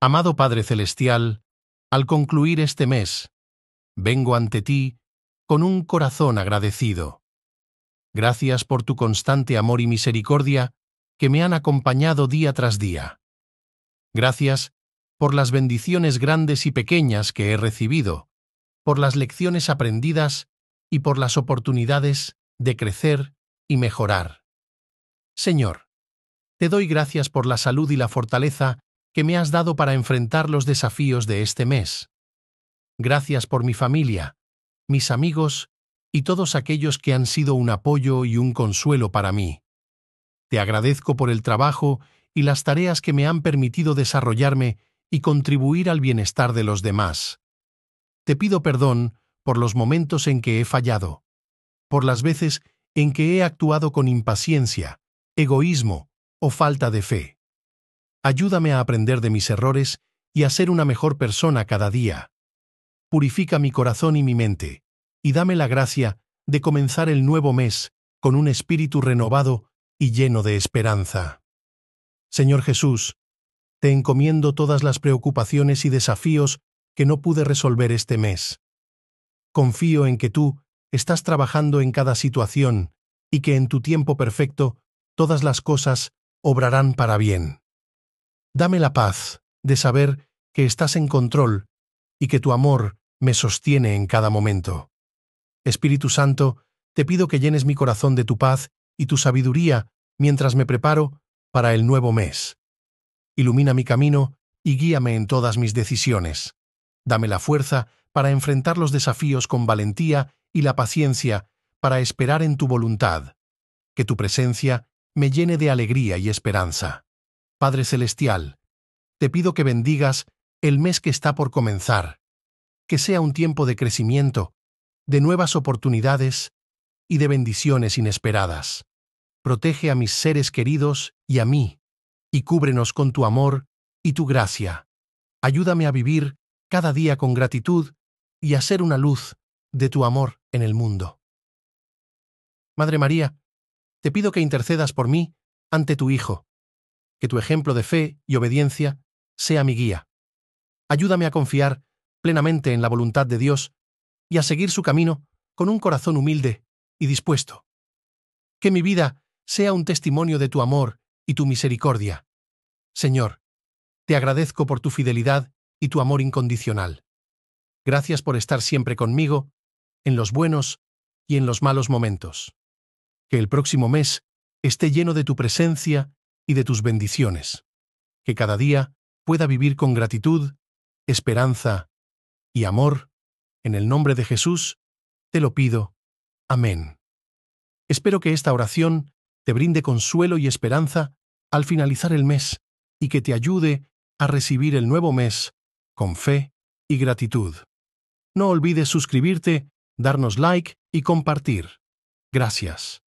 Amado Padre Celestial, al concluir este mes, vengo ante ti con un corazón agradecido. Gracias por tu constante amor y misericordia que me han acompañado día tras día. Gracias por las bendiciones grandes y pequeñas que he recibido, por las lecciones aprendidas y por las oportunidades de crecer y mejorar. Señor, te doy gracias por la salud y la fortaleza que me has dado para enfrentar los desafíos de este mes. Gracias por mi familia, mis amigos y todos aquellos que han sido un apoyo y un consuelo para mí. Te agradezco por el trabajo y las tareas que me han permitido desarrollarme y contribuir al bienestar de los demás. Te pido perdón por los momentos en que he fallado, por las veces en que he actuado con impaciencia, egoísmo o falta de fe. Ayúdame a aprender de mis errores y a ser una mejor persona cada día. Purifica mi corazón y mi mente, y dame la gracia de comenzar el nuevo mes con un espíritu renovado y lleno de esperanza. Señor Jesús, te encomiendo todas las preocupaciones y desafíos que no pude resolver este mes. Confío en que tú estás trabajando en cada situación y que en tu tiempo perfecto todas las cosas obrarán para bien. Dame la paz de saber que estás en control y que tu amor me sostiene en cada momento. Espíritu Santo, te pido que llenes mi corazón de tu paz y tu sabiduría mientras me preparo para el nuevo mes. Ilumina mi camino y guíame en todas mis decisiones. Dame la fuerza para enfrentar los desafíos con valentía y la paciencia para esperar en tu voluntad. Que tu presencia me llene de alegría y esperanza. Padre Celestial, te pido que bendigas el mes que está por comenzar, que sea un tiempo de crecimiento, de nuevas oportunidades y de bendiciones inesperadas. Protege a mis seres queridos y a mí, y cúbrenos con tu amor y tu gracia. Ayúdame a vivir cada día con gratitud y a ser una luz de tu amor en el mundo. Madre María, te pido que intercedas por mí ante tu Hijo, que tu ejemplo de fe y obediencia sea mi guía. Ayúdame a confiar plenamente en la voluntad de Dios y a seguir su camino con un corazón humilde y dispuesto. Que mi vida sea un testimonio de tu amor y tu misericordia. Señor, te agradezco por tu fidelidad y tu amor incondicional. Gracias por estar siempre conmigo, en los buenos y en los malos momentos. Que el próximo mes esté lleno de tu presencia y de tus bendiciones. Que cada día pueda vivir con gratitud, esperanza y amor. En el nombre de Jesús, te lo pido. Amén. Espero que esta oración te brinde consuelo y esperanza al finalizar el mes y que te ayude a recibir el nuevo mes con fe y gratitud. No olvides suscribirte, darnos like y compartir. Gracias.